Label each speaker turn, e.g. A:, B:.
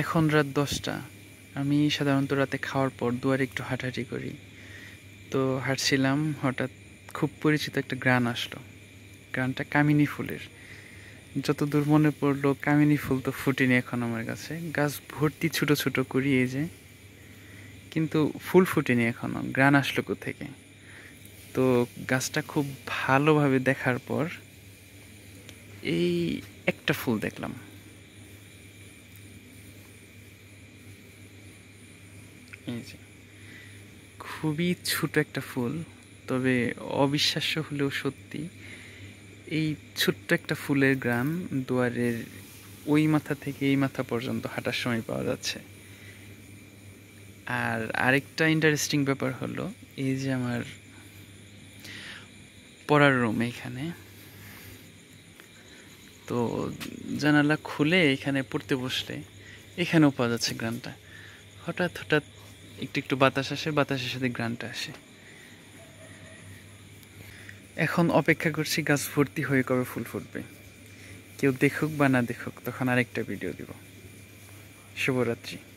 A: এখন রাত দশটা আমি সাধারণত রাতে খাওয়ার পর দুয়ারে একটু হাঁটাহাঁটি করি তো হাঁটছিলাম হঠাৎ খুব পরিচিত একটা গ্রান আসলো গ্রানটা কামিনী ফুলের যতদূর মনে পড়লো কামিনী ফুল তো ফুটেনি এখন আমার কাছে গাছ ভর্তি ছোটো ছোটো করি এই যে কিন্তু ফুল ফুটেনি এখনও গ্রান আসলো থেকে তো গাছটা খুব ভালোভাবে দেখার পর এই একটা ফুল দেখলাম এই যে খুবই ছোট একটা ফুল তবে অবিশ্বাস্য হলেও সত্যি এই ছোট্ট একটা ফুলের গ্রাম দুয়ারের ওই মাথা থেকে এই মাথা পর্যন্ত হাঁটার সময় পাওয়া যাচ্ছে আর আরেকটা ইন্টারেস্টিং ব্যাপার হলো এই যে আমার পড়ার রুম এখানে তো জানালা খুলে এখানে পড়তে বসলে এখানেও পাওয়া যাচ্ছে গ্রামটা হঠাৎ হঠাৎ একটু একটু বাতাস আসে বাতাসের সাথে গ্রানটা আসে এখন অপেক্ষা করছি গাছ ভর্তি হয়ে কবে ফুল ফুটবে কেউ দেখুক বা না দেখুক তখন আরেকটা ভিডিও দিব শুভরাত্রি